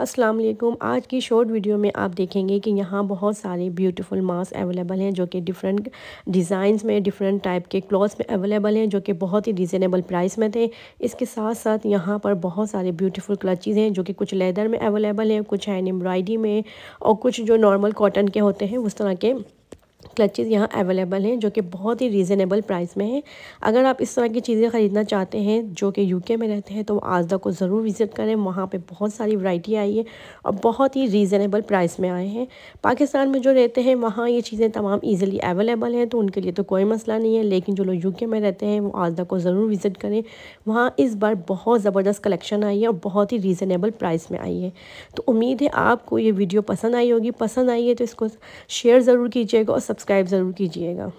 अस्सलाम वालेकुम आज की शॉर्ट वीडियो में आप देखेंगे कि यहाँ बहुत सारे ब्यूटीफुल मास्क अवेलेबल हैं जो कि डिफरेंट डिज़ाइंस में डिफरेंट टाइप के क्लॉथ्स में अवेलेबल हैं जो कि बहुत ही रिजनेबल प्राइस में थे इसके साथ साथ यहाँ पर बहुत सारे ब्यूटीफुल क्लचेज़ हैं जो कि कुछ लेदर में अवेलेबल हैं कुछ हैंड एम्ब्रॉयडरी में और कुछ जो नॉर्मल कॉटन के होते हैं उस तरह के क्लचेज़ यहाँ अवेलेबल हैं जो कि बहुत ही रीज़नेबल प्राइस में हैं अगर आप इस तरह की चीज़ें ख़रीदना चाहते हैं जो कि यूके में रहते हैं तो आजदा को ज़रूर विज़िट करें वहाँ पे बहुत सारी वैरायटी आई है और बहुत ही रीज़नेबल प्राइस में आए हैं पाकिस्तान में जो रहते हैं वहाँ ये चीज़ें तमाम ईज़िली अवेलेबल हैं तो उनके लिए तो कोई मसला नहीं है लेकिन जो लोग यू में रहते हैं वो आजदा को ज़रूर विज़िट करें वहाँ इस बार बहुत ज़बरदस्त कलेक्शन आई है और बहुत ही रीज़नेबल प्राइस में आई है तो उम्मीद है आपको ये वीडियो पसंद आई होगी पसंद आई है तो इसको शेयर ज़रूर कीजिएगा और सब्सक्राइब सब्सक्राइब ज़रूर कीजिएगा